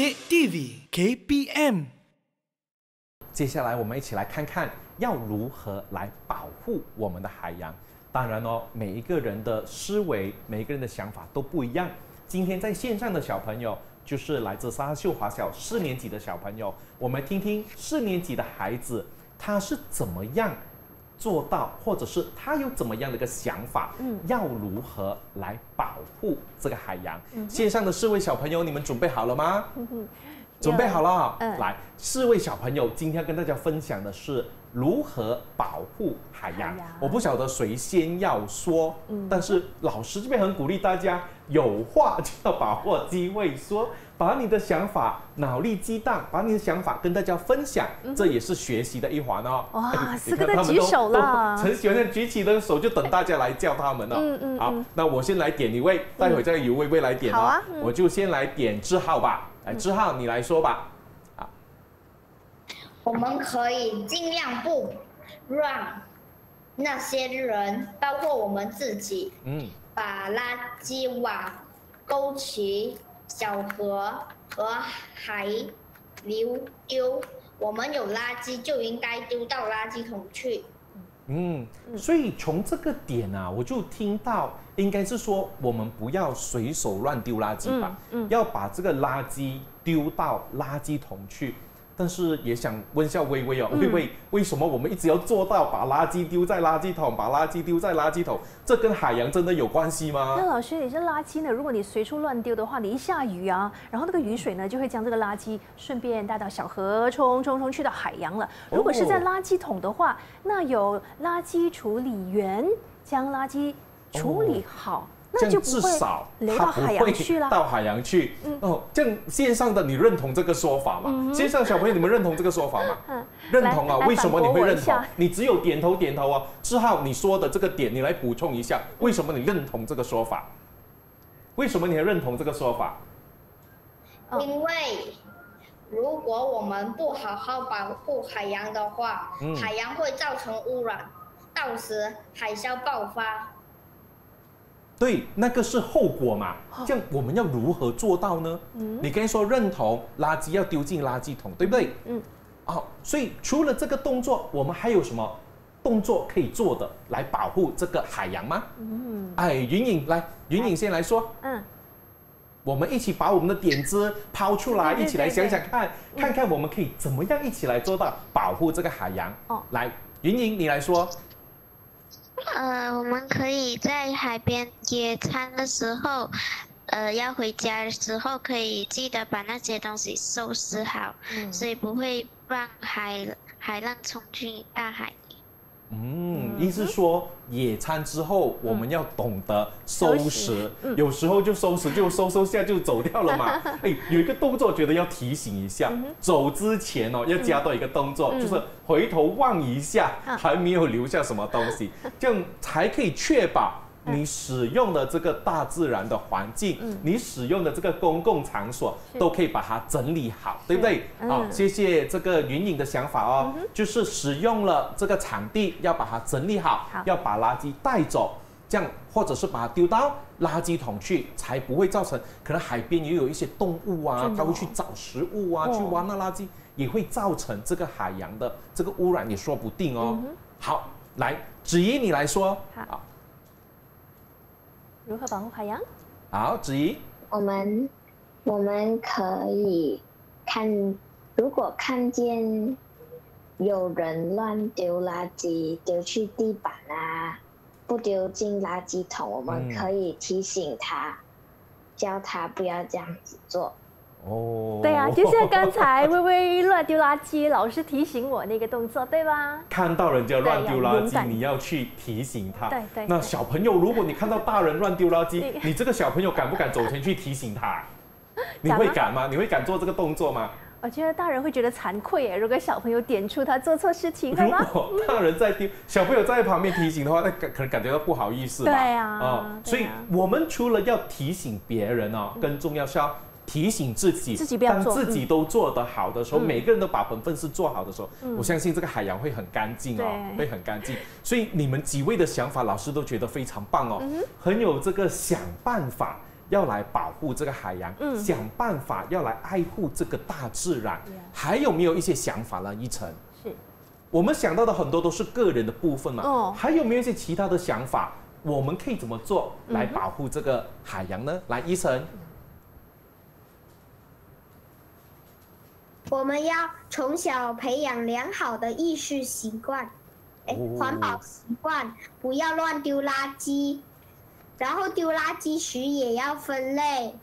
KDV KPM，接下来我们一起来看看要如何来保护我们的海洋。当然哦，每一个人的思维、每一个人的想法都不一样。今天在线上的小朋友就是来自沙秀华小四年级的小朋友，我们听听四年级的孩子他是怎么样。做到，或者是他有怎么样的一个想法，嗯，要如何来保护这个海洋？线上的四位小朋友，你们准备好了吗？准备好了，嗯，来，四位小朋友，今天跟大家分享的是如何保护海洋。我不晓得谁先要说，嗯，但是老师这边很鼓励大家，有话就要把握机会说。把你的想法脑力激荡，把你的想法跟大家分享，这也是学习的一环哦。哇，四个在举手了，陈先生举起的手，就等大家来叫他们了。嗯嗯，好，那我先来点一位，待会再由薇薇来点。好啊，我就先来点志浩吧。来，志浩，你来说吧。我们可以尽量不让那些人，包括我们自己，嗯，把垃圾往沟渠。小河和海流丢，我们有垃圾就应该丢到垃圾桶去。嗯，所以从这个点啊，我就听到应该是说，我们不要随手乱丢垃圾吧，要把这个垃圾丢到垃圾桶去。但是也想问一下微微哦，微微，为什么我们一直要做到把垃圾丢在垃圾桶，把垃圾丢在垃圾桶？这跟海洋真的有关系吗？那老师，你这垃圾呢？如果你随处乱丢的话，你一下雨啊，然后那个雨水呢，就会将这个垃圾顺便带到小河，冲冲冲去到海洋了。如果是在垃圾桶的话，那有垃圾处理员将垃圾处理好。那就至少它不会到海洋去。嗯。哦，这样线上的你认同这个说法吗？线上小朋友，你们认同这个说法吗？嗯，认同啊。为什么你会认同？你只有点头点头啊。志浩，你说的这个点，你来补充一下，为什么你认同这个说法？为什么你认同这个说法？因为如果我们不好好保护海洋的话，海洋会造成污染，到时海啸爆发。对，那个是后果嘛？这样我们要如何做到呢？你刚才说认同垃圾要丢进垃圾桶，对不对？嗯。哦，所以除了这个动作，我们还有什么动作可以做的来保护这个海洋吗？嗯。哎，云影来，云影先来说。嗯。我们一起把我们的点子抛出来，一起来想想看，看看我们可以怎么样一起来做到保护这个海洋。哦。来，云影你来说。呃，我们可以在海边野餐的时候，呃，要回家的时候可以记得把那些东西收拾好，所以不会让海海浪冲进大海。嗯。意思是说，野餐之后我们要懂得收拾，有时候就收拾就收收下就走掉了嘛。哎，有一个动作，觉得要提醒一下，走之前哦要加多一个动作，就是回头望一下，还没有留下什么东西，这样才可以确保。你使用的这个大自然的环境，你使用的这个公共场所，都可以把它整理好，对不对？好，谢谢这个云影的想法哦，就是使用了这个场地要把它整理好，要把垃圾带走，这样或者是把它丢到垃圾桶去，才不会造成可能海边也有一些动物啊，它会去找食物啊，去挖那垃圾，也会造成这个海洋的这个污染，也说不定哦。好，来，只怡你来说，好。如何保护海洋？好，子怡，我们我们可以看，如果看见有人乱丢垃圾，丢去地板啊，不丢进垃圾桶，我们可以提醒他，叫他不要这样子做。哦，对啊，就像刚才微微乱丢垃圾，老师提醒我那个动作，对吧？看到人家乱丢垃圾，你要去提醒他。对对。那小朋友，如果你看到大人乱丢垃圾，你这个小朋友敢不敢走前去提醒他？你会敢吗？你会敢做这个动作吗？我觉得大人会觉得惭愧耶。如果小朋友点出他做错事情，如果大人在丢，小朋友在旁边提醒的话，那感可能感觉到不好意思对啊。啊，所以我们除了要提醒别人哦，更重要是要。提醒自己，当自己都做得好的时候，每个人都把本分事做好的时候，我相信这个海洋会很干净哦，会很干净。所以你们几位的想法，老师都觉得非常棒哦，很有这个想办法要来保护这个海洋，想办法要来爱护这个大自然。还有没有一些想法呢？一晨，是我们想到的很多都是个人的部分嘛？哦，还有没有一些其他的想法？我们可以怎么做来保护这个海洋呢？来，一晨。我们要从小培养良好的意识习惯，哎，环保习惯，不要乱丢垃圾，然后丢垃圾时也要分类。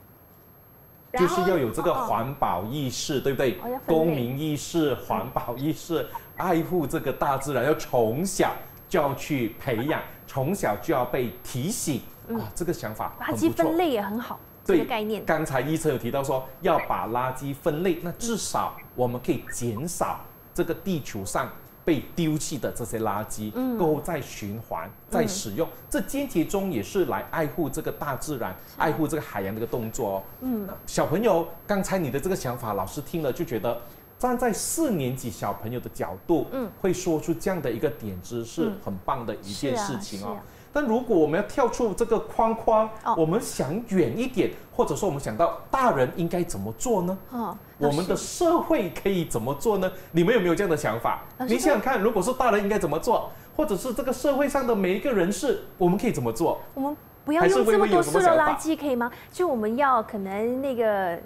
就是要有这个环保意识，对不对？公民意识、环保意识、爱护这个大自然，要从小就要去培养，从小就要被提醒。啊，这个想法，垃圾分类也很好。对，刚才医生有提到说要把垃圾分类，那至少我们可以减少这个地球上被丢弃的这些垃圾，嗯，够再循环、再使用，这间接中也是来爱护这个大自然、爱护这个海洋的一个动作哦。嗯，小朋友，刚才你的这个想法，老师听了就觉得，站在四年级小朋友的角度，嗯，会说出这样的一个点子是很棒的一件事情哦。但如果我们要跳出这个框框，我们想远一点，或者说我们想到大人应该怎么做呢？哦，我们的社会可以怎么做呢？你们有没有这样的想法？你想想看，如果是大人应该怎么做，或者是这个社会上的每一个人士，我们可以怎么做？我们不要用这么多塑料垃圾，可以吗？就我们要可能那个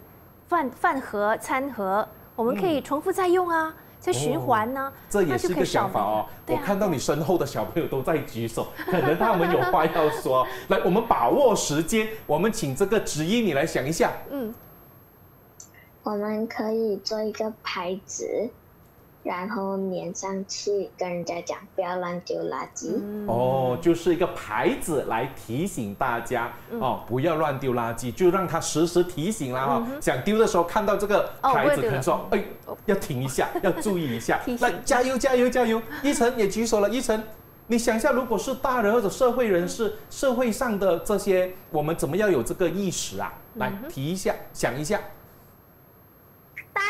饭饭盒、餐盒，我们可以重复再用啊。在循环呢？这也是一个想法哦。我看到你身后的小朋友都在举手，可能他们有话要说。来，我们把握时间，我们请这个指引你来想一下。嗯，我们可以做一个牌子。然后粘上去，跟人家讲不要乱丢垃圾。哦，就是一个牌子来提醒大家哦，不要乱丢垃圾，就让他时时提醒啦哈。想丢的时候看到这个牌子，可能说哎，要停一下，要注意一下。来，加油，加油，加油！依晨也举手了，依晨，你想一下，如果是大人或者社会人士，社会上的这些，我们怎么要有这个意识啊？来，提一下，想一下。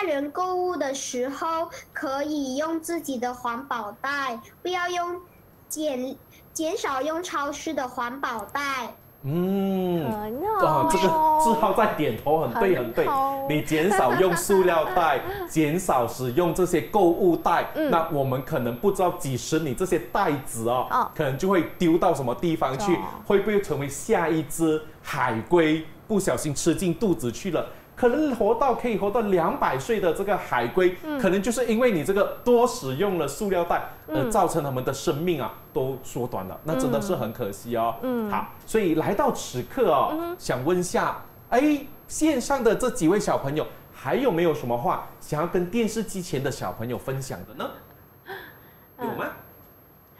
人购物的时候可以用自己的环保袋，不要用减减少用超市的环保袋。嗯，哦，这个志浩在点头，很对，很对。你减少用塑料袋，减少使用这些购物袋，那我们可能不知道，几十你这些袋子啊，可能就会丢到什么地方去，会不会成为下一只海龟不小心吃进肚子去了？可能活到可以活到两百岁的这个海龟，可能就是因为你这个多使用了塑料袋，而造成他们的生命啊都缩短了。那真的是很可惜哦。嗯，好，所以来到此刻哦，想问下，哎，线上的这几位小朋友，还有没有什么话想要跟电视机前的小朋友分享的呢？有吗？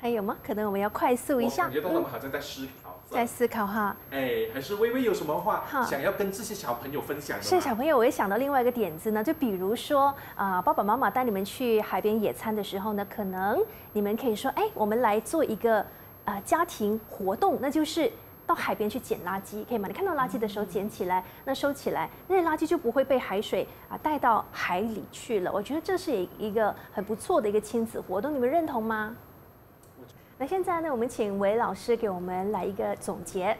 还有吗？可能我们要快速一下。我觉得他们好像在思考，在思考哈。哎，还是微微有什么话想要跟这些小朋友分享？是小朋友，我也想到另外一个点子呢。就比如说啊，爸爸妈妈带你们去海边野餐的时候呢，可能你们可以说，哎，我们来做一个啊家庭活动，那就是到海边去捡垃圾，可以吗？你看到垃圾的时候捡起来，那收起来，那些垃圾就不会被海水啊带到海里去了。我觉得这是一一个很不错的一个亲子活动，你们认同吗？那现在呢？我们请韦老师给我们来一个总结。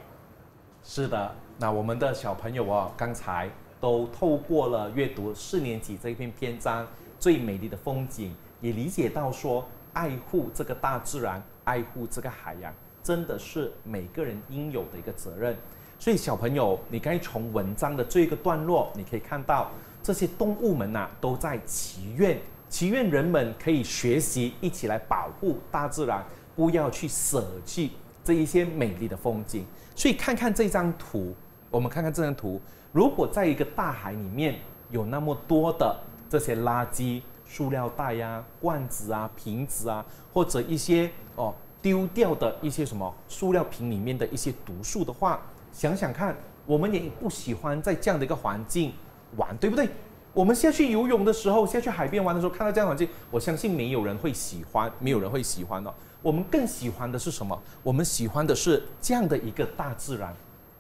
是的，那我们的小朋友啊，刚才都透过了阅读四年级这一篇篇章《最美丽的风景》，也理解到说，爱护这个大自然，爱护这个海洋，真的是每个人应有的一个责任。所以，小朋友，你刚才从文章的这一个段落，你可以看到这些动物们呐，都在祈愿，祈愿人们可以学习，一起来保护大自然。不要去舍弃这一些美丽的风景，所以看看这张图，我们看看这张图。如果在一个大海里面有那么多的这些垃圾、塑料袋呀、罐子啊、瓶子啊，或者一些哦丢掉的一些什么塑料瓶里面的一些毒素的话，想想看，我们也不喜欢在这样的一个环境玩，对不对？我们下去游泳的时候，下去海边玩的时候，看到这样环境，我相信没有人会喜欢，没有人会喜欢的。我们更喜欢的是什么？我们喜欢的是这样的一个大自然，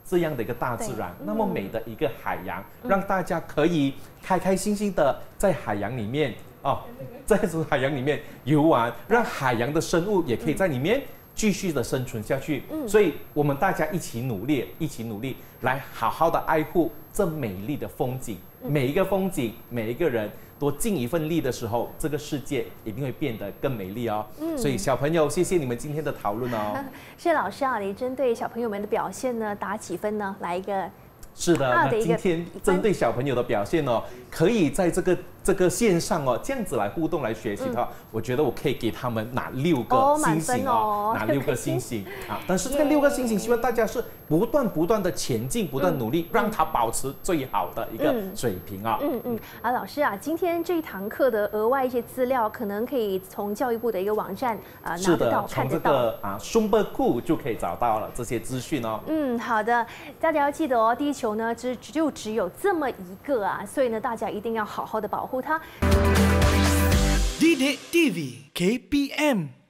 这样的一个大自然，那么美的一个海洋，让大家可以开开心心的在海洋里面啊，在海洋里面游玩，让海洋的生物也可以在里面。继续的生存下去，嗯，所以我们大家一起努力，一起努力来好好的爱护这美丽的风景。每一个风景，每一个人多尽一份力的时候，这个世界一定会变得更美丽哦。嗯，所以小朋友，谢谢你们今天的讨论哦。谢老师啊，你针对小朋友们的表现呢，打几分呢？来一个。是的，那今天针对小朋友的表现哦，可以在这个这个线上哦，这样子来互动来学习的话，我觉得我可以给他们拿六个星星哦，拿六个星星啊。但是这个六个星星，希望大家是。不断不断的前进，不断努力，让它保持最好的一个水平啊！嗯嗯啊，老师啊，今天这一堂课的额外一些资料，可能可以从教育部的一个网站啊拿得到、看得到。从这个啊数据库就可以找到了这些资讯哦。嗯，好的，大家要记得哦，地球呢只就只有这么一个啊，所以呢大家一定要好好的保护它。D D V K B M。